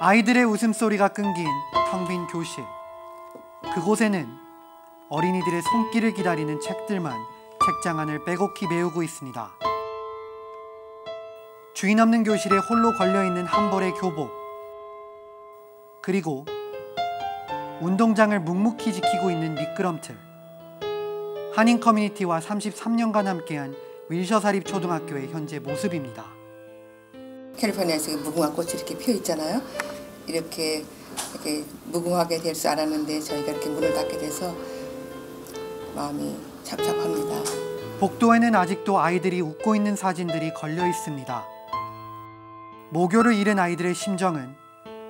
아이들의 웃음소리가 끊긴 텅빈 교실. 그곳에는 어린이들의 손길을 기다리는 책들만 책장 안을 빼곡히 메우고 있습니다. 주인 없는 교실에 홀로 걸려있는 한 벌의 교복. 그리고 운동장을 묵묵히 지키고 있는 미끄럼틀 한인 커뮤니티와 33년간 함께한 윌셔사립 초등학교의 현재 모습입니다. 캘리포니아에서 무궁화 꽃이 이렇게 피어 있잖아요. 이렇게 이렇게 무궁화게 될줄 알았는데 저희가 이렇게 문을 닫게 돼서 마음이 찹찹합니다. 복도에는 아직도 아이들이 웃고 있는 사진들이 걸려 있습니다. 모교를 잃은 아이들의 심정은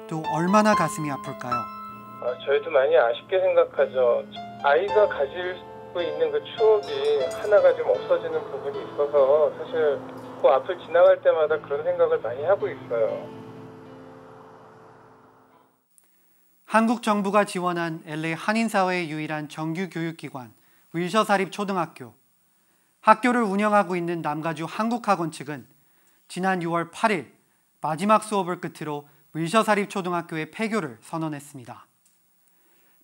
또 얼마나 가슴이 아플까요? 아, 저희도 많이 아쉽게 생각하죠. 아이가 가질 수 있는 그 추억이 하나가 좀 없어지는 부분이 있어서 사실 그 앞을 지나갈 때마다 그런 생각을 많이 하고 있어요. 한국 정부가 지원한 LA 한인사회의 유일한 정규 교육기관 윌셔사립 초등학교. 학교를 운영하고 있는 남가주 한국학원 측은 지난 6월 8일 마지막 수업을 끝으로 윌셔사립 초등학교의 폐교를 선언했습니다.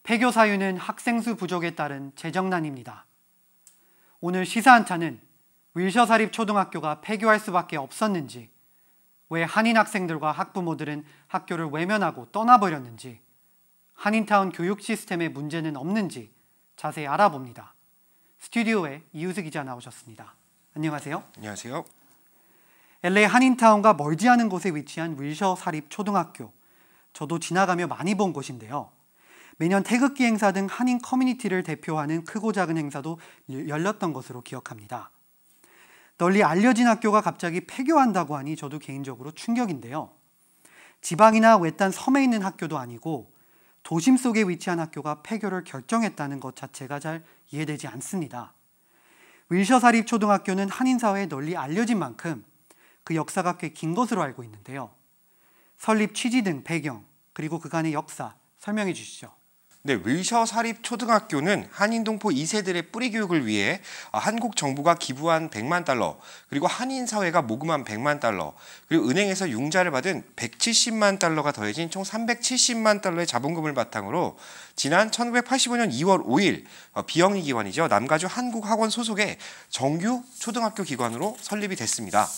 폐교 사유는 학생수 부족에 따른 재정난입니다. 오늘 시사한차는 윌셔사립 초등학교가 폐교할 수밖에 없었는지, 왜 한인 학생들과 학부모들은 학교를 외면하고 떠나버렸는지, 한인타운 교육 시스템에 문제는 없는지 자세히 알아봅니다. 스튜디오에 이우수 기자 나오셨습니다. 안녕하세요. 안녕하세요. LA 한인타운과 멀지 않은 곳에 위치한 윌셔 사립 초등학교. 저도 지나가며 많이 본 곳인데요. 매년 태극기 행사 등 한인 커뮤니티를 대표하는 크고 작은 행사도 열렸던 것으로 기억합니다. 널리 알려진 학교가 갑자기 폐교한다고 하니 저도 개인적으로 충격인데요. 지방이나 외딴 섬에 있는 학교도 아니고 도심 속에 위치한 학교가 폐교를 결정했다는 것 자체가 잘 이해되지 않습니다. 윌셔 사립 초등학교는 한인 사회에 널리 알려진 만큼 그 역사가 꽤 긴 것으로 알고 있는데요. 설립 취지 등 배경, 그리고 그간의 역사 설명해 주시죠. 네, 의셔 사립 초등학교는 한인동포 2세들의 뿌리 교육을 위해 한국 정부가 기부한 100만 달러, 그리고 한인 사회가 모금한 100만 달러, 그리고 은행에서 융자를 받은 170만 달러가 더해진 총 370만 달러의 자본금을 바탕으로 지난 1985년 2월 5일 비영리 기관이죠 남가주 한국학원 소속의 정규 초등학교 기관으로 설립이 됐습니다.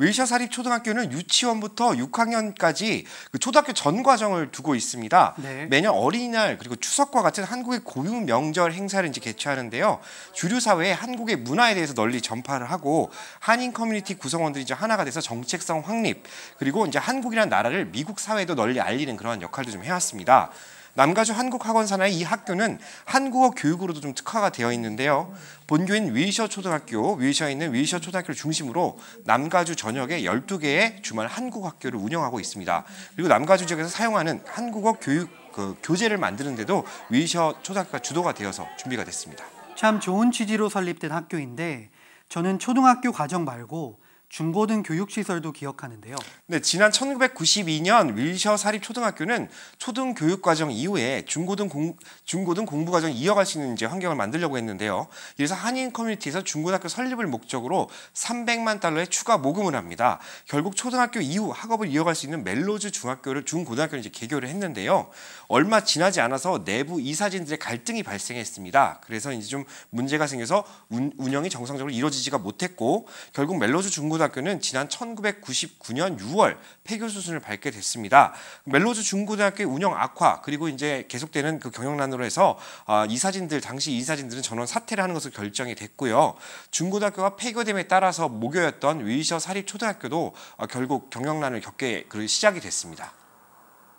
웨이샤 사립 초등학교는 유치원부터 6학년까지 그 초등학교 전 과정을 두고 있습니다. 네. 매년 어린이날 그리고 추석과 같은 한국의 고유 명절 행사를 이제 개최하는데요. 주류 사회에 한국의 문화에 대해서 널리 전파를 하고 한인 커뮤니티 구성원들이 이제 하나가 돼서 정책성 확립 그리고 이제 한국이란 나라를 미국 사회에도 널리 알리는 그런 역할도 좀 해왔습니다. 남가주 한국학원사나의이 학교는 한국어 교육으로도 좀 특화가 되어 있는데요. 본교인 윌셔 초등학교, 윌셔에 있는 윌셔 초등학교를 중심으로 남가주 전역에 12개의 주말 한국 학교를 운영하고 있습니다. 그리고 남가주 지역에서 사용하는 한국어 교육 그 교재를 만드는데도 윌셔 초등학교가 주도가 되어서 준비가 됐습니다. 참 좋은 취지로 설립된 학교인데 저는 초등학교 과정 말고 중고등 교육시설도 기억하는데요. 네, 지난 1992년 윌셔 사립초등학교는 초등 교육과정 이후에 중고등, 공, 중고등 공부과정 이어갈 수 있는 이제 환경을 만들려고 했는데요. 그래서 한인 커뮤니티에서 중고등학교 설립을 목적으로 300만 달러의 추가 모금을 합니다. 결국 초등학교 이후 학업을 이어갈 수 있는 멜로즈 중학교를 중고등학교를 이제 개교를 했는데요. 얼마 지나지 않아서 내부 이사진들의 갈등이 발생했습니다. 그래서 이제 좀 문제가 생겨서 운, 운영이 정상적으로 이루어지지가 못했고 결국 멜로즈 중고 중고등학교는 지난 1999년 6월 폐교 수순을 밟게 됐습니다. 멜로즈 중고등학교 운영 악화 그리고 이제 계속되는 그 경영난으로 해서 아, 이사진들 당시 이사진들은 전원 사퇴를 하는 것으로 결정이 됐고요. 중고등학교가 폐교됨에 따라서 모교였던 웨셔 사립 초등학교도 아, 결국 경영난을 겪게 그 시작이 됐습니다.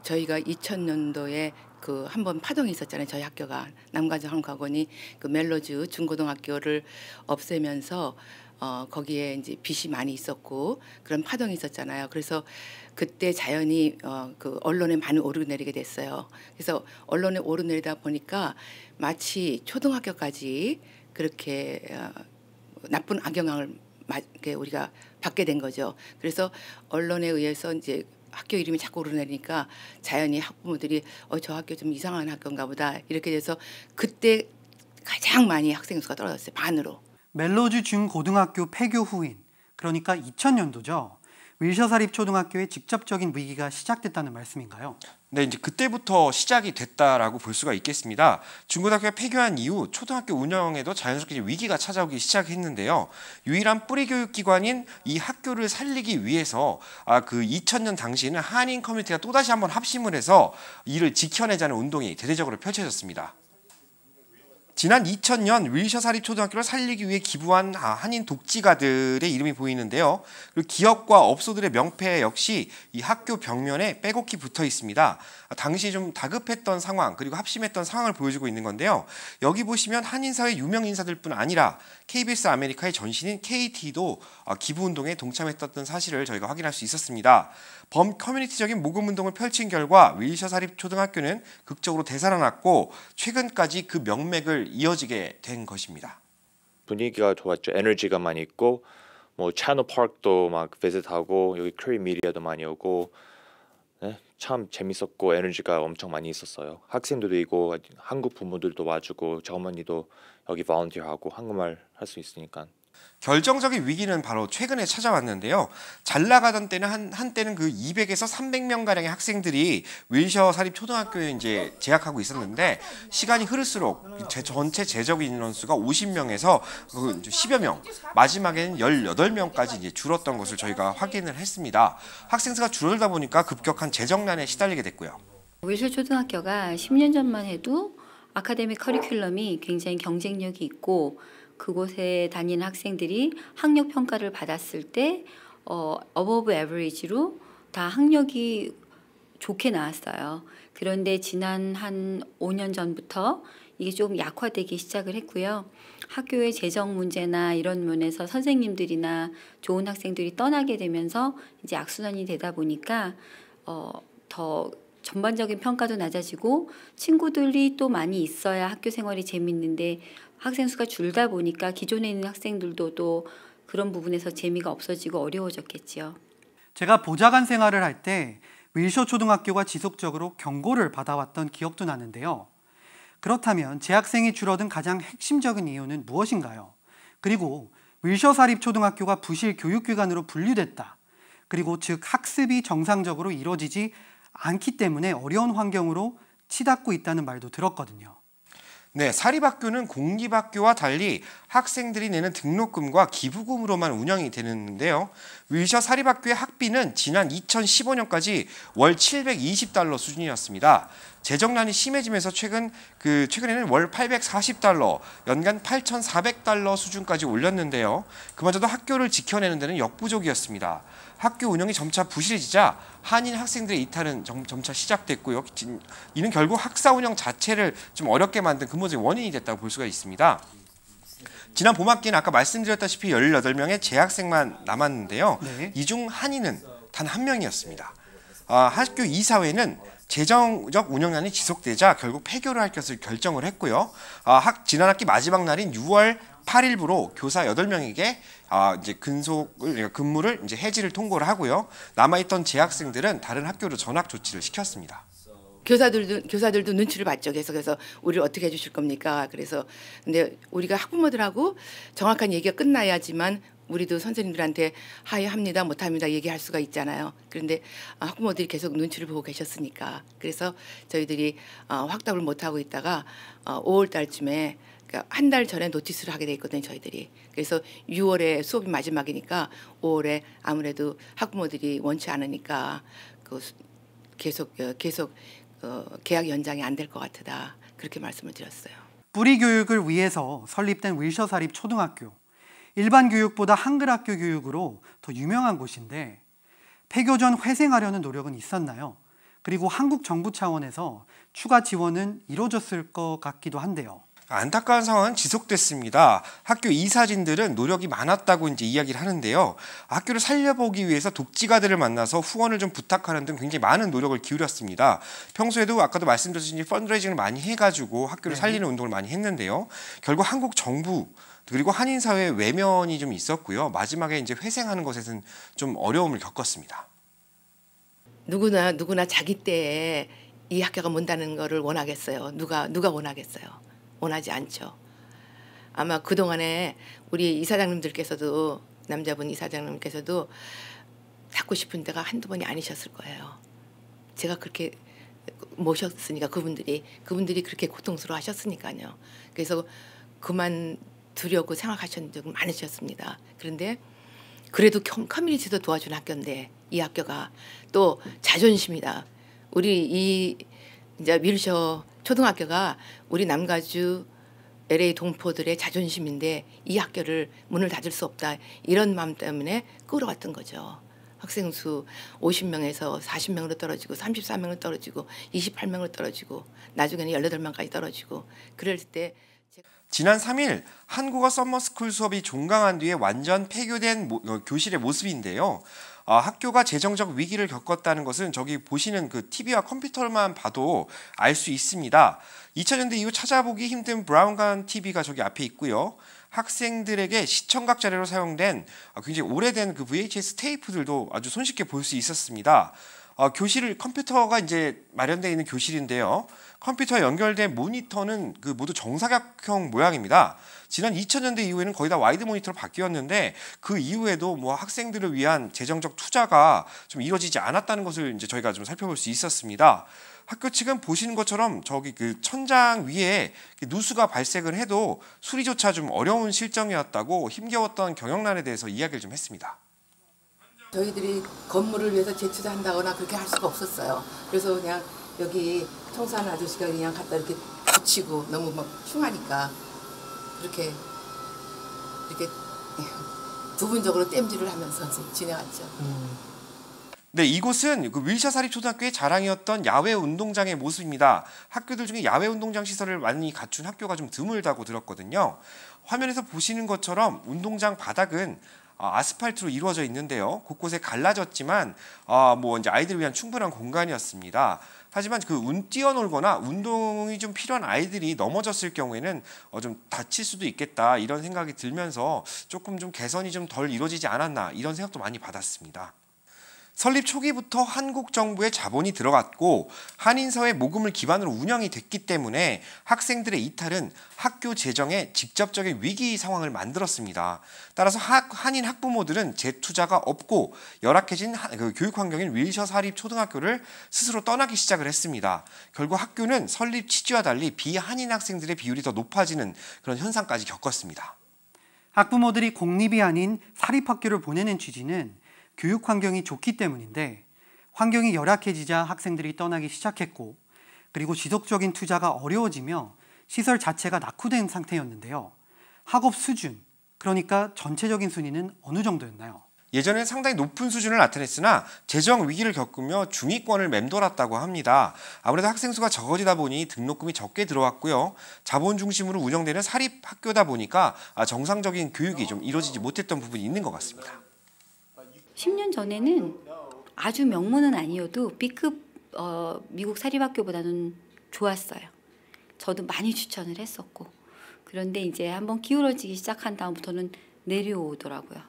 저희가 2000년도에 그한번 파동이 있었잖아요. 저희 학교가 남가주 한과원이 그 멜로즈 중고등학교를 없애면서 어, 거기에 이제 빛이 많이 있었고 그런 파동이 있었잖아요. 그래서 그때 자연히 어, 그 언론에 많이 오르내리게 됐어요. 그래서 언론에 오르내리다 보니까 마치 초등학교까지 그렇게 어, 나쁜 악영향을 마, 우리가 받게 된 거죠. 그래서 언론에 의해서 이제 학교 이름이 자꾸 오르내리니까 자연히 학부모들이 어 저 학교 좀 이상한 학교인가 보다 이렇게 돼서 그때 가장 많이 학생 수가 떨어졌어요 반으로 멜로주 중고등학교 폐교 후인 그러니까 2000년도죠. 윌셔사립 초등학교의 직접적인 위기가 시작됐다는 말씀인가요? 네, 이제 그때부터 시작이 됐다라고 볼 수가 있겠습니다. 중고등학교가 폐교한 이후 초등학교 운영에도 자연스럽게 위기가 찾아오기 시작했는데요. 유일한 뿌리 교육기관인 이 학교를 살리기 위해서 아, 그 2000년 당시에는 한인 커뮤니티가 또다시 한번 합심을 해서 이를 지켜내자는 운동이 대대적으로 펼쳐졌습니다. 지난 2000년 윌셔 사립 초등학교를 살리기 위해 기부한 아, 한인 독지가들의 이름이 보이는데요. 그리고 기업과 업소들의 명패 역시 이 학교 벽면에 빼곡히 붙어 있습니다. 아, 당시 좀 다급했던 상황 그리고 합심했던 상황을 보여주고 있는 건데요. 여기 보시면 한인 사회 유명 인사들뿐 아니라 KBS 아메리카의 전신인 KT도 아, 기부 운동에 동참했던 사실을 저희가 확인할 수 있었습니다. 범 커뮤니티적인 모금 운동을 펼친 결과 윌리셔 사립 초등학교는 극적으로 되살아났고 최근까지 그 명맥을 이어지게 된 것입니다. 분위기가 좋았죠. 에너지가 많이 있고 뭐 차노 파크도 막 비슷하고 여기 크리 미디어도 많이 오고 네, 참 재밌었고 에너지가 엄청 많이 있었어요. 학생들도 있고 한국 부모들도 와주고 저 어머니도 여기 바운티어하고 한국말 할 수 있으니까 결정적인 위기는 바로 최근에 찾아왔는데요. 잘 나가던 때는 한, 한때는 그 200에서 300명 가량의 학생들이 윌셔 사립 초등학교에 이제 재학하고 있었는데 시간이 흐를수록 제, 전체 재적 인원수가 50명에서 그 10여 명, 마지막에는 18명까지 이제 줄었던 것을 저희가 확인을 했습니다. 학생 수가 줄어들다 보니까 급격한 재정난에 시달리게 됐고요. 윌셔 초등학교가 10년 전만 해도 아카데미 커리큘럼이 굉장히 경쟁력이 있고 그곳에 다니는 학생들이 학력 평가를 받았을 때 어, above average로 다 학력이 좋게 나왔어요. 그런데 지난 한 5년 전부터 이게 좀 약화되기 시작을 했고요. 학교의 재정 문제나 이런 면에서 선생님들이나 좋은 학생들이 떠나게 되면서 이제 악순환이 되다 보니까 어, 더 전반적인 평가도 낮아지고 친구들이 또 많이 있어야 학교 생활이 재밌는데 학생 수가 줄다 보니까 기존에 있는 학생들도 또 그런 부분에서 재미가 없어지고 어려워졌겠지요. 제가 보좌관 생활을 할때 밀쇼 초등학교가 지속적으로 경고를 받아왔던 기억도 나는데요. 그렇다면 재학생이 줄어든 가장 핵심적인 이유는 무엇인가요? 그리고 밀셔 사립 초등학교가 부실 교육기관으로 분류됐다. 그리고 즉 학습이 정상적으로 이루어지지 않기 때문에 어려운 환경으로 치닫고 있다는 말도 들었거든요. 네, 사립학교는 공립학교와 달리 학생들이 내는 등록금과 기부금으로만 운영이 되는데요. 윌셔 사립학교의 학비는 지난 2015년까지 월 720달러 수준이었습니다. 재정난이 심해지면서 최근 그 최근에는 월 840달러, 연간 8,400달러 수준까지 올렸는데요. 그마저도 학교를 지켜내는 데는 역부족이었습니다. 학교 운영이 점차 부실해지자 한인 학생들의 이탈은 점, 차 시작됐고요. 이는 결국 학사 운영 자체를 좀 어렵게 만든 근본적인 원인이 됐다고 볼 수가 있습니다. 지난 봄학기는 아까 말씀드렸다시피 18명의 재학생만 남았는데요. 네. 이중 한인은 단 한 명이었습니다. 아, 학교 이사회는 재정적 운영난이 지속되자 결국 폐교를 할 것을 결정을 했고요. 아, 학, 지난 학기 마지막 날인 6월 8일부로 교사 8명에게 아, 이제 근속을 그러니까 근무를 이제 해지를 통고를 하고요. 남아 있던 재학생들은 다른 학교로 전학 조치를 시켰습니다. 교사들도 교사들도 눈치를 봤죠. 그래서 서 우리를 어떻게 해주실 겁니까? 그래서 근데 우리가 학부모들하고 정확한 얘기가 끝나야지만 우리도 선생님들한테 하여합니다 못합니다 얘기할 수가 있잖아요. 그런데 학부모들이 계속 눈치를 보고 계셨으니까 그래서 저희들이 어, 확답을 못하고 있다가 5월 어, 달쯤에 그러니까 한달 전에 노티스를 하게 돼 있거든요 저희들이 그래서 6월에 수업이 마지막이니까 5월에 아무래도 학부모들이 원치 않으니까 그 계속 어, 계속 어, 계약 연장이 안 될 것 같다 그렇게 말씀을 드렸어요. 뿌리 교육을 위해서 설립된 윌셔 사립 초등학교 일반 교육보다 한글 학교 교육으로 더 유명한 곳인데 폐교 전 회생하려는 노력은 있었나요? 그리고 한국 정부 차원에서 추가 지원은 이루어졌을 것 같기도 한데요. 안타까운 상황은 지속됐습니다. 학교 이사진들은 노력이 많았다고 이제 이야기를 하는데요. 학교를 살려보기 위해서 독지가들을 만나서 후원을 좀 부탁하는 등 굉장히 많은 노력을 기울였습니다. 평소에도 아까도 말씀드렸듯이 펀드레이징을 많이 해가지고 학교를 네. 살리는 운동을 많이 했는데요. 결국 한국 정부 그리고 한인 사회의 외면이 좀 있었고요. 마지막에 이제 회생하는 것에선좀 어려움을 겪었습니다. 누구나 누구나 자기 때에 이 학교가 문다는 것을 원하겠어요. 누가 누가 원하겠어요. 원하지 않죠. 아마 그동안에 우리 이사장님들께서도 남자분 이사장님께서도 닦고 싶은 데가 한두 번이 아니셨을 거예요. 제가 그렇게 모셨으니까 그분들이 그분들이 그렇게 고통스러워 하셨으니까요. 그래서 그만 두려고 생각하셨는 적 많으셨습니다. 그런데 그래도 커뮤니티도 도와준 학교인데 이 학교가 또 자존심이다. 우리 이 이제 밀셔 초등학교가 우리 남가주 LA 동포들의 자존심인데 이 학교를 문을 닫을 수 없다 이런 마음 때문에 끌어왔던 거죠. 학생 수 50명에서 40명으로 떨어지고 34명으로 떨어지고 28명으로 떨어지고 나중에는 18명까지 떨어지고 그럴 때 지난 3일 한국어 썸머스쿨 수업이 종강한 뒤에 완전 폐교된 모, 어, 교실의 모습인데요. 어, 학교가 재정적 위기를 겪었다는 것은 저기 보시는 그 TV와 컴퓨터만 봐도 알 수 있습니다. 2000년대 이후 찾아보기 힘든 브라운관 TV가 저기 앞에 있고요. 학생들에게 시청각 자료로 사용된 어, 굉장히 오래된 그 VHS 테이프들도 아주 손쉽게 볼 수 있었습니다. 어, 교실 컴퓨터가 이제 마련되어 있는 교실인데요. 컴퓨터 에 연결된 모니터는 그 모두 정사각형 모양입니다. 지난 2000년대 이후에는 거의 다 와이드 모니터로 바뀌었는데 그 이후에도 뭐 학생들을 위한 재정적 투자가 좀 이루어지지 않았다는 것을 이제 저희가 좀 살펴볼 수 있었습니다. 학교 측은 보시는 것처럼 저기 그 천장 위에 그 누수가 발생을 해도 수리조차 좀 어려운 실정이었다고 힘겨웠던 경영난에 대해서 이야기를 좀 했습니다. 저희들이 건물을 위해서 재투자한다거나 그렇게 할 수가 없었어요. 그래서 그냥 여기 청소하는 아저씨가 그냥 갖다 이렇게 붙이고 너무 막 흉하니까 이렇게 이렇게 부분적으로 땜질을 하면서 지내왔죠. 음. 네, 이곳은 그 윌샤 사립초등학교의 자랑이었던 야외 운동장의 모습입니다. 학교들 중에 야외 운동장 시설을 많이 갖춘 학교가 좀 드물다고 들었거든요. 화면에서 보시는 것처럼 운동장 바닥은 어, 아스팔트로 이루어져 있는데요. 곳곳에 갈라졌지만 아, 뭐 이제 아이들을 위한 충분한 공간이었습니다. 하지만 그 운 뛰어놀거나 운동이 좀 필요한 아이들이 넘어졌을 경우에는 어, 좀 다칠 수도 있겠다 이런 생각이 들면서 조금 좀 개선이 좀 덜 이루어지지 않았나 이런 생각도 많이 받았습니다. 설립 초기부터 한국 정부의 자본이 들어갔고 한인사회 모금을 기반으로 운영이 됐기 때문에 학생들의 이탈은 학교 재정에 직접적인 위기 상황을 만들었습니다. 따라서 한인 학부모들은 재투자가 없고 열악해진 그 교육 환경인 윌셔 사립 초등학교를 스스로 떠나기 시작을 했습니다. 결국 학교는 설립 취지와 달리 비한인 학생들의 비율이 더 높아지는 그런 현상까지 겪었습니다. 학부모들이 공립이 아닌 사립학교를 보내는 취지는 교육 환경이 좋기 때문인데 환경이 열악해지자 학생들이 떠나기 시작했고 그리고 지속적인 투자가 어려워지며 시설 자체가 낙후된 상태였는데요. 학업 수준, 그러니까 전체적인 순위는 어느 정도였나요? 예전엔 상당히 높은 수준을 나타냈으나 재정 위기를 겪으며 중위권을 맴돌았다고 합니다. 아무래도 학생 수가 적어지다 보니 등록금이 적게 들어왔고요. 자본 중심으로 운영되는 사립 학교다 보니까 아, 정상적인 교육이 좀 이루어지지 못했던 부분이 있는 것 같습니다. 10년 전에는 아주 명문은 아니어도 B급 어, 미국 사립학교보다는 좋았어요. 저도 많이 추천을 했었고 그런데 이제 한번 기울어지기 시작한 다음부터는 내려오더라고요.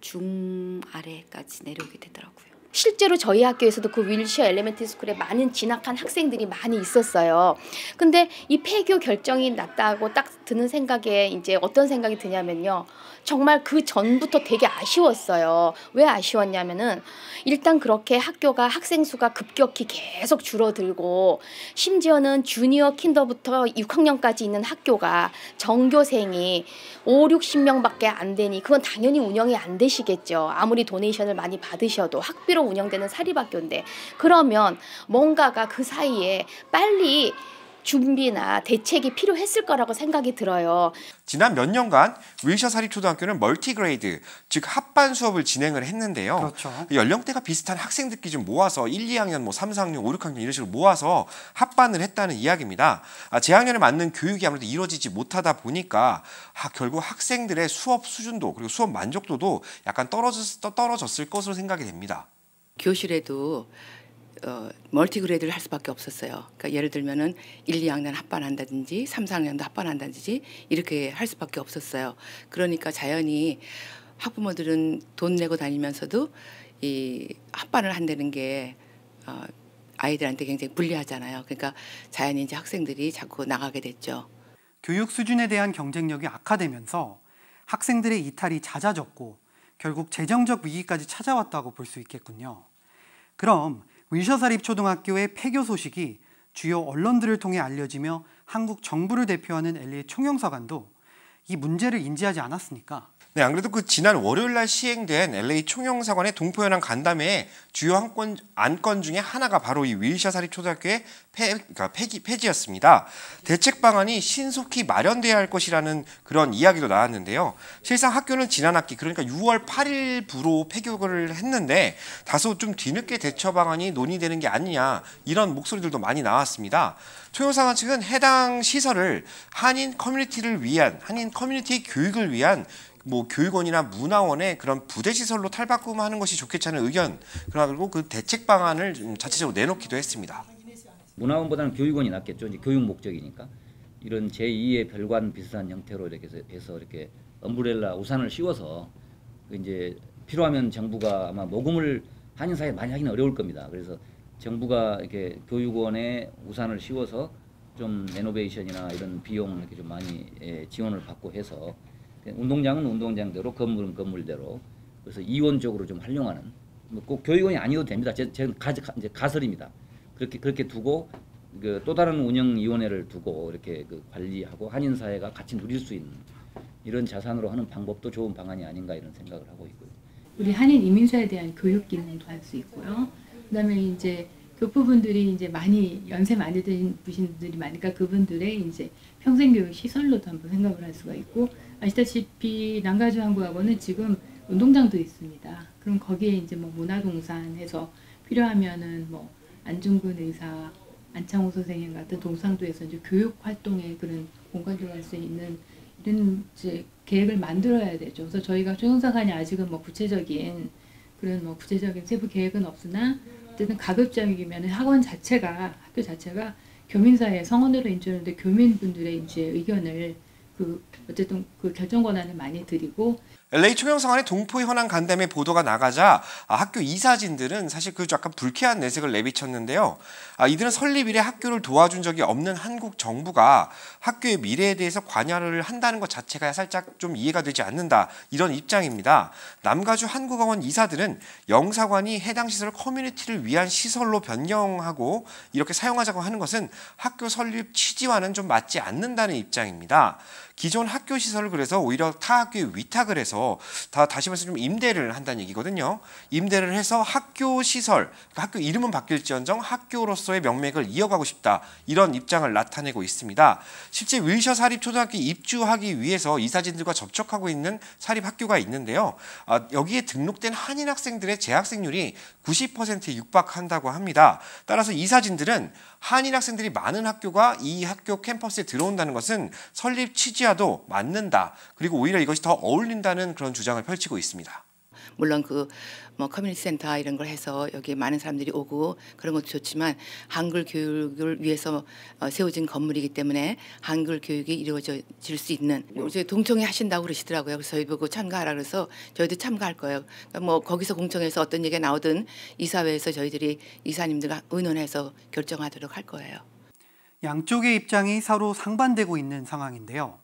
중 아래까지 내려오게 되더라고요. 실제로 저희 학교에서도 그 윌셔 엘리멘티 스쿨에 많은 진학한 학생들이 많이 있었어요. 근데 이 폐교 결정이 났다고 딱 드는 생각에 이제 어떤 생각이 드냐면요. 정말 그 전부터 되게 아쉬웠어요. 왜 아쉬웠냐면은 일단 그렇게 학교가 학생 수가 급격히 계속 줄어들고 심지어는 주니어 킨더부터 6학년까지 있는 학교가 전교생이 5, 60명밖에 안 되니 그건 당연히 운영이 안 되시겠죠. 아무리 도네이션을 많이 받으셔도 학비로 운영되는 사립학교인데 그러면 뭔가가 그 사이에 빨리 준비나 대책이 필요했을 거라고 생각이 들어요. 지난 몇 년간 윌셔 사립초등학교는 멀티그레이드, 즉 합반 수업을 진행을 했는데요. 그렇죠. 그 연령대가 비슷한 학생들끼리 좀 모아서 1, 2학년, 뭐 3, 4학년, 5, 6학년 이런 식으로 모아서 합반을 했다는 이야기입니다. 아, 재학년에 맞는 교육이 아무래도 이루어지지 못하다 보니까 아, 결국 학생들의 수업 수준도 그리고 수업 만족도도 약간 떨어졌, 떨어졌을 것으로 생각이 됩니다. 교실에도 어, 멀티그레이드를 할 수밖에 없었어요. 그러니까 예를 들면은 1, 2학년 합반한다든지 3, 4학년도 합반한다든지 이렇게 할 수밖에 없었어요. 그러니까 자연히 학부모들은 돈 내고 다니면서도 이 합반을 한다는 게 어, 아이들한테 굉장히 불리하잖아요. 그러니까 자연히 이제 학생들이 자꾸 나가게 됐죠. 교육 수준에 대한 경쟁력이 악화되면서 학생들의 이탈이 잦아졌고 결국 재정적 위기까지 찾아왔다고 볼 수 있겠군요. 그럼 윌셔사립 초등학교의 폐교 소식이 주요 언론들을 통해 알려지며 한국 정부를 대표하는 엘리의 총영사관도 이 문제를 인지하지 않았습니까? 네, 안 그래도 그 지난 월요일 날 시행된 LA 총영사관의 동포연합 간담회에 주요 한건 안건 중에 하나가 바로 이 윌샤 사립 초등학교의 폐, 그러니까 폐기, 폐지였습니다. 대책 방안이 신속히 마련돼야 할 것이라는 그런 이야기도 나왔는데요. 실상 학교는 지난 학기 그러니까 6월 8일부로 폐교를 했는데 다소 좀 뒤늦게 대처 방안이 논의되는 게 아니냐 이런 목소리들도 많이 나왔습니다. 초용상 측은 해당 시설을 한인 커뮤니티를 위한 한인 커뮤니티 교육을 위한 뭐 교육원이나 문화원의 그런 부대 시설로 탈바꿈하는 것이 좋겠다는 의견 그리고 그 대책 방안을 자체적으로 내놓기도 했습니다. 문화원보다는 교육원이 낫겠죠. 이제 교육 목적이니까. 이런 제2의 별관 비슷한 형태로 이렇게 해서 이렇게 엄브렐라 우산을 씌워서 그 이제 필요하면 정부가 아마 모금을 한인사에 많이 하기는 어려울 겁니다. 그래서 정부가 이렇게 교육원에 우산을 씌워서 좀 레노베이션이나 이런 비용 이렇게 좀 많이 예, 지원을 받고 해서 운동장은 운동장대로 건물은 건물대로 그래서 이원적으로 좀 활용하는 뭐 꼭 교육원이 아니어도 됩니다. 제, 제 가, 이제 가설입니다. 그렇게 그렇게 두고 그또 다른 운영위원회를 두고 이렇게 그 관리하고 한인 사회가 같이 누릴 수 있는 이런 자산으로 하는 방법도 좋은 방안이 아닌가 이런 생각을 하고 있고요. 우리 한인 이민사에 대한 교육 기능도 할 수 있고요. 그다음에 이제 교포분들이 그 이제 많이 연세 많이 드신 분들이 많으니까 그분들의 이제 평생 교육 시설로도 한번 생각을 할 수가 있고 아시다시피 난가주 한국학원은 지금 운동장도 있습니다. 그럼 거기에 이제 뭐 문화동산 해서 필요하면은 뭐 안중근 의사, 안창호 선생님 같은 동상도에서 이제 교육 활동에 그런 공간을 할수 있는 이런 이제 계획을 만들어야 되죠. 그래서 저희가 조영사관이 아직은 뭐 구체적인 그런 뭐 구체적인 세부 계획은 없으나 어쨌든 가급적이면 학원 자체가 학교 자체가 교민사회 성원으로 인정했는데 교민분들의 이제 의견을 그 어쨌든 그 결정 권한을 많이 드리고 LA 총영상안의 동포 현황 간담회 보도가 나가자 아, 학교 이사진들은 사실 그 약간 불쾌한 내색을 내비쳤는데요. 아, 이들은 설립 이래 학교를 도와준 적이 없는 한국 정부가 학교의 미래에 대해서 관여를 한다는 것 자체가 살짝 좀 이해가 되지 않는다 이런 입장입니다. 남가주 한국어원 이사들은 영사관이 해당 시설 커뮤니티를 위한 시설로 변경하고 이렇게 사용하자고 하는 것은 학교 설립 취지와는 좀 맞지 않는다는 입장입니다. 기존 학교 시설을 그래서 오히려 타 학교에 위탁을 해서 다 다시 말해서 좀 임대를 한다는 얘기거든요. 임대를 해서 학교 시설, 그러니까 학교 이름은 바뀔지언정 학교로서의 명맥을 이어가고 싶다 이런 입장을 나타내고 있습니다. 실제 윌셔 사립 초등학교 입주하기 위해서 이사진들과 접촉하고 있는 사립 학교가 있는데요. 아, 여기에 등록된 한인 학생들의 재학생률이 90%에 육박한다고 합니다. 따라서 이사진들은 한인 학생들이 많은 학교가 이 학교 캠퍼스에 들어온다는 것은 설립 취지와도 맞는다. 그리고 오히려 이것이 더 어울린다는 그런 주장을 펼치고 있습니다. 물론 그 뭐 커뮤니티 센터 이런 걸 해서 여기 많은 사람들이 오고 그런 것도 좋지만 한글 교육을 위해서 어, 세워진 건물이기 때문에 한글 교육이 이루어질 수 있는 뭐. 이제 동청회 하신다고 그러시더라고요. 그래서 저희 보고 참가하라 그래서 저희도 참가할 거예요. 그러니까 뭐 거기서 공청회에서 어떤 얘기가 나오든 이사회에서 저희들이 이사님들과 의논해서 결정하도록 할 거예요. 양쪽의 입장이 서로 상반되고 있는 상황인데요.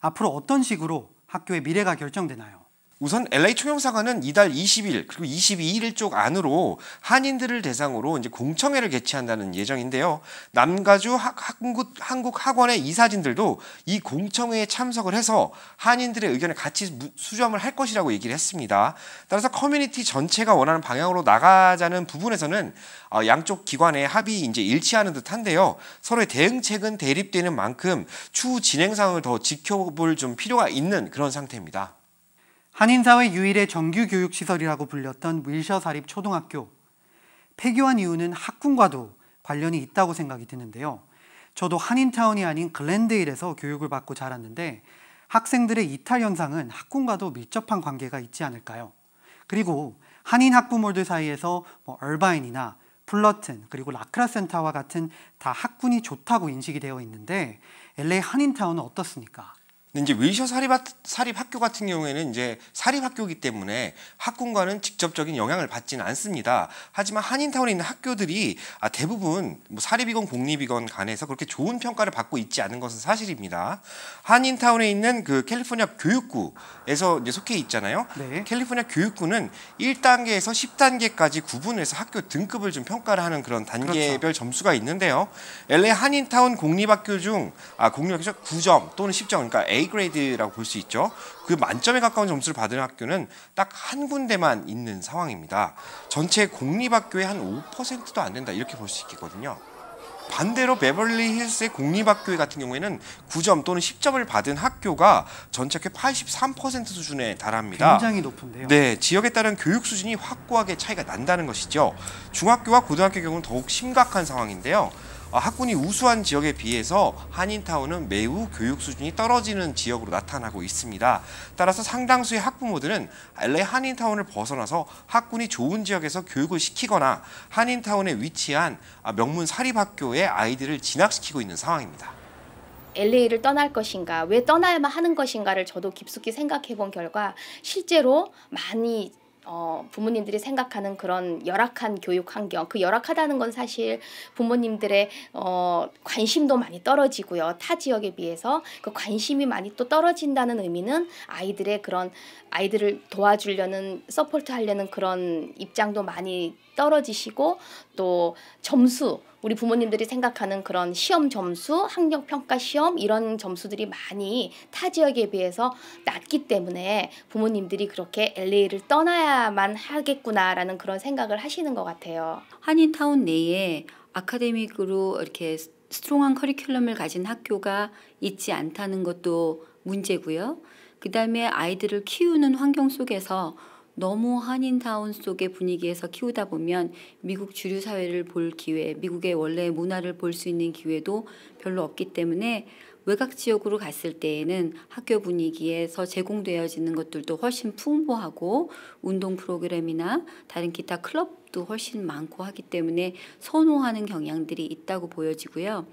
앞으로 어떤 식으로 학교의 미래가 결정되나요? 우선 LA 총영사관은 이달 20일 그리고 22일 쪽 안으로 한인들을 대상으로 이제 공청회를 개최한다는 예정인데요. 남가주 한국, 한국 학원의 이사진들도 이 공청회에 참석을 해서 한인들의 의견을 같이 수렴을 할 것이라고 얘기를 했습니다. 따라서 커뮤니티 전체가 원하는 방향으로 나가자는 부분에서는 어, 양쪽 기관의 합의 이제 일치하는 듯한데요. 서로의 대응책은 대립되는 만큼 추후 진행 상황을 더 지켜볼 좀 필요가 있는 그런 상태입니다. 한인사회 유일의 정규 교육시설이라고 불렸던 윌셔 사립 초등학교. 폐교한 이유는 학군과도 관련이 있다고 생각이 드는데요. 저도 한인타운이 아닌 글렌데일에서 교육을 받고 자랐는데 학생들의 이탈 현상은 학군과도 밀접한 관계가 있지 않을까요? 그리고 한인 학부모들 사이에서 뭐 얼바인이나 플러튼 그리고 라크라 센터와 같은 다 학군이 좋다고 인식이 되어 있는데 LA 한인타운은 어떻습니까? 근데 이제 웨이셔 사립학, 사립학교 같은 경우에는 이제 사립학교이기 때문에 학군과는 직접적인 영향을 받지는 않습니다. 하지만 한인타운에 있는 학교들이 아, 대부분 뭐 사립이건 공립이건 간에서 그렇게 좋은 평가를 받고 있지 않은 것은 사실입니다. 한인타운에 있는 그 캘리포니아 교육구에서 이제 속해 있잖아요. 네. 캘리포니아 교육구는 1단계에서 10단계까지 구분해서 학교 등급을 좀 평가를 하는 그런 단계별 그렇죠. 점수가 있는데요. LA 한인타운 공립학교 중 아, 공립학교 9점 또는 10점 그러니까 A A그레이드라고 볼 수 있죠. 그 만점에 가까운 점수를 받은 학교는 딱 한 군데만 있는 상황입니다. 전체 공립학교의 한 5%도 안 된다 이렇게 볼 수 있겠거든요. 반대로 베벌리 힐스의 공립학교 같은 경우에는 9점 또는 10점을 받은 학교가 전체 학교 83% 수준에 달합니다. 굉장히 높은데요. 네, 지역에 따른 교육 수준이 확고하게 차이가 난다는 것이죠. 중학교와 고등학교 경우는 더욱 심각한 상황인데요. 아, 학군이 우수한 지역에 비해서 한인타운은 매우 교육 수준이 떨어지는 지역으로 나타나고 있습니다. 따라서 상당수의 학부모들은 LA 한인타운을 벗어나서 학군이 좋은 지역에서 교육을 시키거나 한인타운에 위치한 아, 명문 사립학교에 아이들을 진학시키고 있는 상황입니다. LA를 떠날 것인가, 왜 떠나야만 하는 것인가를 저도 깊숙이 생각해 본 결과 실제로 많이 어, 부모님들이 생각하는 그런 열악한 교육 환경, 그 열악하다는 건 사실 부모님들의 어, 관심도 많이 떨어지고요. 타 지역에 비해서 그 관심이 많이 또 떨어진다는 의미는 아이들의 그런 아이들을 도와주려는 서포트 하려는 그런 입장도 많이 떨어지시고 또 점수 우리 부모님들이 생각하는 그런 시험 점수, 학력 평가 시험 이런 점수들이 많이 타 지역에 비해서 낮기 때문에 부모님들이 그렇게 LA를 떠나야만 하겠구나라는 그런 생각을 하시는 것 같아요. 한인타운 내에 아카데믹으로 이렇게 스트롱한 커리큘럼을 가진 학교가 있지 않다는 것도 문제고요. 그 다음에 아이들을 키우는 환경 속에서 너무 한인타운 속의 분위기에서 키우다 보면 미국 주류 사회를 볼 기회, 미국의 원래 문화를 볼 수 있는 기회도 별로 없기 때문에 외곽 지역으로 갔을 때에는 학교 분위기에서 제공되어지는 것들도 훨씬 풍부하고 운동 프로그램이나 다른 기타 클럽도 훨씬 많고 하기 때문에 선호하는 경향들이 있다고 보여지고요.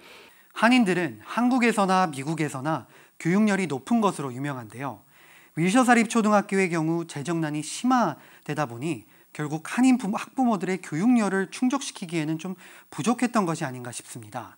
한인들은 한국에서나 미국에서나 교육열이 높은 것으로 유명한데요. 윌셔사립 초등학교의 경우 재정난이 심화되다 보니 결국 한인 학부모들의 교육열을 충족시키기에는 좀 부족했던 것이 아닌가 싶습니다.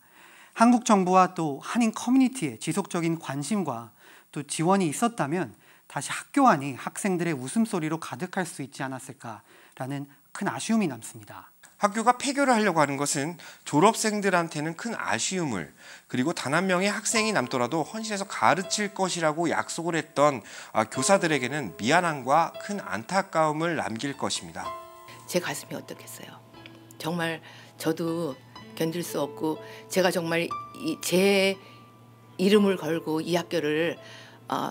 한국 정부와 또 한인 커뮤니티의 지속적인 관심과 또 지원이 있었다면 다시 학교 안이 학생들의 웃음소리로 가득할 수 있지 않았을까라는 큰 아쉬움이 남습니다. 학교가 폐교를 하려고 하는 것은 졸업생들한테는 큰 아쉬움을 그리고 단 한 명의 학생이 남더라도 헌신해서 가르칠 것이라고 약속을 했던 아, 교사들에게는 미안함과 큰 안타까움을 남길 것입니다. 제 가슴이 어떻겠어요. 정말 저도 견딜 수 없고 제가 정말 제 이름을 걸고 이 학교를 어,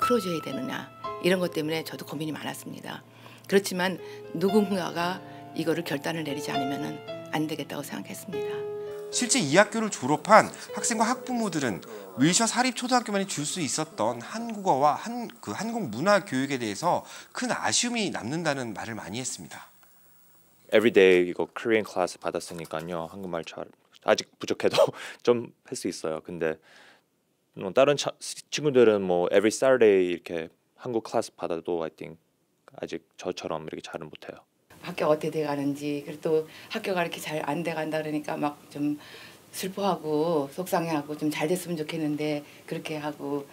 풀어줘야 되느냐 이런 것 때문에 저도 고민이 많았습니다. 그렇지만 누군가가 이거를 결단을 내리지 않으면 안 되겠다고 생각했습니다. 실제 이 학교를 졸업한 학생과 학부모들은 윌셔 사립 초등학교만이 줄 수 있었던 한국어와 한, 그 한국 문화 교육에 대해서 큰 아쉬움이 남는다는 말을 많이 했습니다. everyday 이거 Korean class 받았으니까요. 한국말 잘 아직 부족해도 좀 할 수 있어요. 근데 뭐 다른 차, 친구들은 뭐 every Saturday 이렇게 한국 클래스 받아도 I think 아직 저처럼 이렇게 잘은 못해요. 학교가 어떻게 돼가는지 그리고 또 학교가 이렇게 잘 안 돼간다 그러니까 막 좀 슬퍼하고 속상해하고 좀 잘 됐으면 좋겠는데 그렇게 하고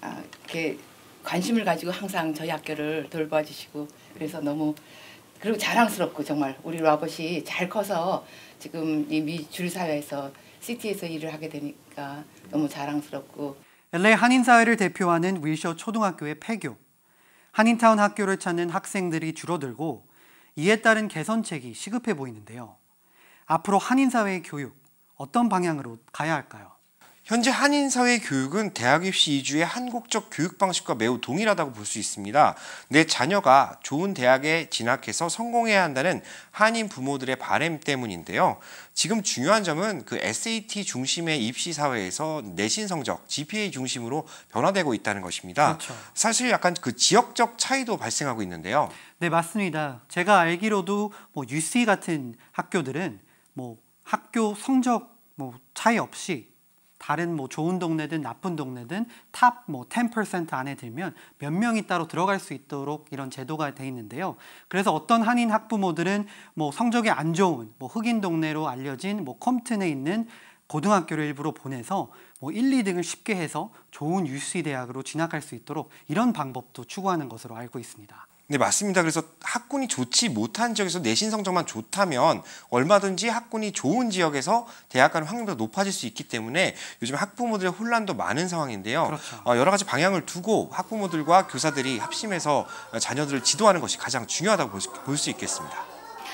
아, 이렇게 관심을 가지고 항상 저희 학교를 돌봐주시고 그래서 너무 그리고 자랑스럽고 정말 우리 라봇이 잘 커서 지금 이 미줄 사회에서 시티에서 일을 하게 되니까 너무 자랑스럽고 LA 한인 사회를 대표하는 윌셔 초등학교의 폐교 한인타운 학교를 찾는 학생들이 줄어들고 이에 따른 개선책이 시급해 보이는데요. 앞으로 한인사회의 교육, 어떤 방향으로 가야 할까요? 현재 한인사회 의 교육은 대학 입시 이주의 한국적 교육 방식과 매우 동일하다고 볼 수 있습니다. 내 자녀가 좋은 대학에 진학해서 성공해야 한다는 한인 부모들의 바램 때문인데요. 지금 중요한 점은 그 SAT 중심의 입시 사회에서 내신 성적, GPA 중심으로 변화되고 있다는 것입니다. 그렇죠. 사실 약간 그 지역적 차이도 발생하고 있는데요. 네, 맞습니다. 제가 알기로도 뭐 UC 같은 학교들은 뭐 학교 성적 뭐 차이 없이 다른 뭐 좋은 동네든 나쁜 동네든 탑 뭐10% 안에 들면 몇 명이 따로 들어갈 수 있도록 이런 제도가 돼 있는데요. 그래서 어떤 한인 학부모들은 뭐 성적이 안 좋은 뭐 흑인 동네로 알려진 뭐 컴튼에 있는 고등학교를 일부러 보내서 뭐 1, 2등을 쉽게 해서 좋은 UC 대학으로 진학할 수 있도록 이런 방법도 추구하는 것으로 알고 있습니다. 네, 맞습니다. 그래서 학군이 좋지 못한 지역에서 내신 성적만 좋다면 얼마든지 학군이 좋은 지역에서 대학 가는 확률도 높아질 수 있기 때문에 요즘 학부모들의 혼란도 많은 상황인데요. 그렇죠. 어, 여러 가지 방향을 두고 학부모들과 교사들이 합심해서 어, 자녀들을 지도하는 것이 가장 중요하다고 볼 수 있겠습니다.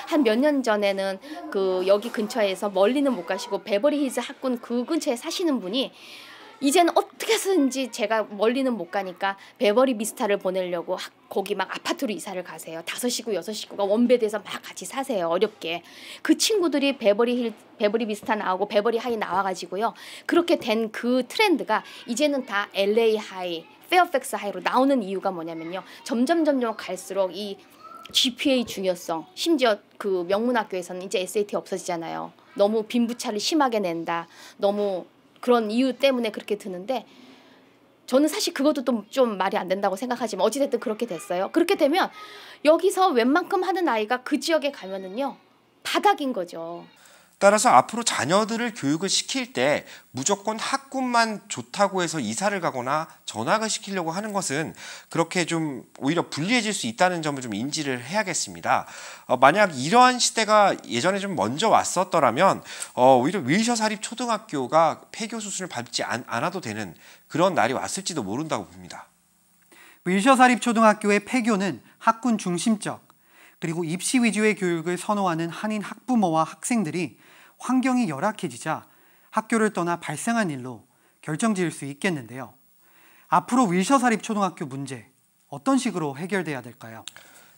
한 몇 년 전에는 그 여기 근처에서 멀리는 못 가시고 베버리 히즈 학군 그 근처에 사시는 분이 이제는 어떻게 해서든지 제가 멀리는 못 가니까 베버리 비스타를 보내려고 거기 막 아파트로 이사를 가세요. 다섯 시구 여섯 시구가 원베드에서 막 같이 사세요. 어렵게. 그 친구들이 베버리 힐 베버리 미스타 나오고 베버리 하이 나와 가지고요. 그렇게 된 그 트렌드가 이제는 다 LA 하이, 페어팩스 하이로 나오는 이유가 뭐냐면요. 점점 점점 갈수록 이 GPA 중요성, 심지어 그 명문학교에서는 이제 SAT 없어지잖아요. 너무 빈부차를 심하게 낸다. 너무 그런 이유 때문에 그렇게 드는데 저는 사실 그것도 좀, 좀 말이 안 된다고 생각하지만 어찌됐든 그렇게 됐어요. 그렇게 되면 여기서 웬만큼 하는 아이가 그 지역에 가면은요 바닥인 거죠. 따라서 앞으로 자녀들을 교육을 시킬 때 무조건 학군만 좋다고 해서 이사를 가거나 전학을 시키려고 하는 것은 그렇게 좀 오히려 불리해질 수 있다는 점을 좀 인지를 해야겠습니다. 어, 만약 이러한 시대가 예전에 좀 먼저 왔었더라면 어, 오히려 윌셔 사립 초등학교가 폐교 수순을 밟지 않, 않아도 되는 그런 날이 왔을지도 모른다고 봅니다. 윌셔 사립 초등학교의 폐교는 학군 중심적 그리고 입시 위주의 교육을 선호하는 한인 학부모와 학생들이 환경이 열악해지자 학교를 떠나 발생한 일로 결정지을 수 있겠는데요. 앞으로 윌셔사립 초등학교 문제 어떤 식으로 해결돼야 될까요?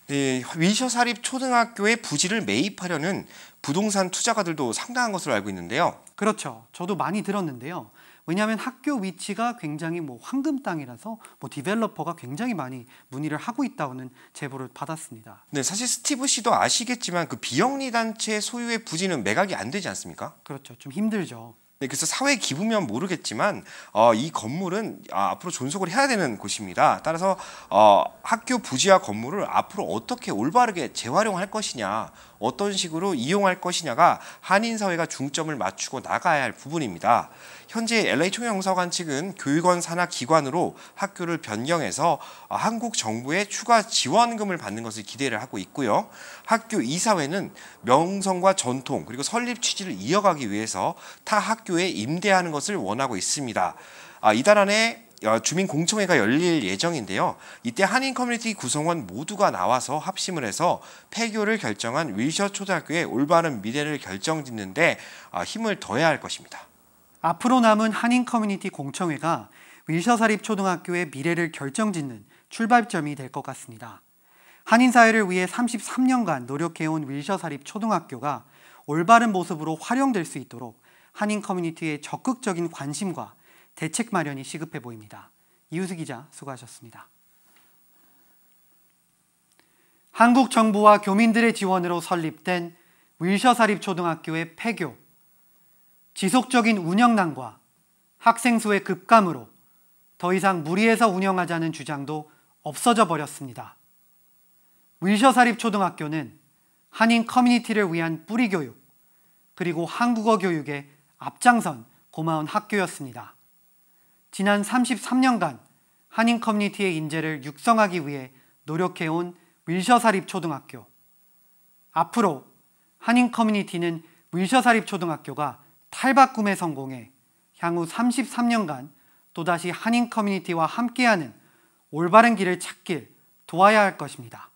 네, 윌셔사립 초등학교의 부지를 매입하려는 부동산 투자가들도 상당한 것으로 알고 있는데요. 그렇죠. 저도 많이 들었는데요. 왜냐하면 학교 위치가 굉장히 뭐 황금 땅이라서 뭐 디벨로퍼가 굉장히 많이 문의를 하고 있다는 제보를 받았습니다. 네, 사실 스티브 씨도 아시겠지만 그 비영리 단체 소유의 부지는 매각이 안 되지 않습니까? 그렇죠. 좀 힘들죠. 네, 그래서 사회 기부면 모르겠지만 어, 이 건물은 아, 앞으로 존속을 해야 되는 곳입니다. 따라서 어, 학교 부지와 건물을 앞으로 어떻게 올바르게 재활용할 것이냐 어떤 식으로 이용할 것이냐가 한인 사회가 중점을 맞추고 나가야 할 부분입니다. 현재 LA 총영사관 측은 교육원 산하 기관으로 학교를 변경해서 한국 정부의 추가 지원금을 받는 것을 기대를 하고 있고요. 학교 이사회는 명성과 전통 그리고 설립 취지를 이어가기 위해서 타 학교에 임대하는 것을 원하고 있습니다. 아, 이달 안에 어, 주민 공청회가 열릴 예정인데요. 이때 한인 커뮤니티 구성원 모두가 나와서 합심을 해서 폐교를 결정한 윌셔 초등학교의 올바른 미래를 결정짓는데 어, 힘을 더해야 할 것입니다. 앞으로 남은 한인 커뮤니티 공청회가 윌셔 사립 초등학교의 미래를 결정짓는 출발점이 될 것 같습니다. 한인 사회를 위해 33년간 노력해온 윌셔 사립 초등학교가 올바른 모습으로 활용될 수 있도록 한인 커뮤니티의 적극적인 관심과 대책 마련이 시급해 보입니다. 이우수 기자 수고하셨습니다. 한국 정부와 교민들의 지원으로 설립된 윌셔사립초등학교의 폐교, 지속적인 운영난과 학생 수의 급감으로 더 이상 무리해서 운영하자는 주장도 없어져 버렸습니다. 윌셔사립초등학교는 한인 커뮤니티를 위한 뿌리교육, 그리고 한국어 교육에 앞장선 고마운 학교였습니다. 지난 33년간 한인 커뮤니티의 인재를 육성하기 위해 노력해온 밀셔사립 초등학교. 앞으로 한인 커뮤니티는 밀셔사립 초등학교가 탈바꿈에 성공해 향후 33년간 또다시 한인 커뮤니티와 함께하는 올바른 길을 찾길 도와야 할 것입니다.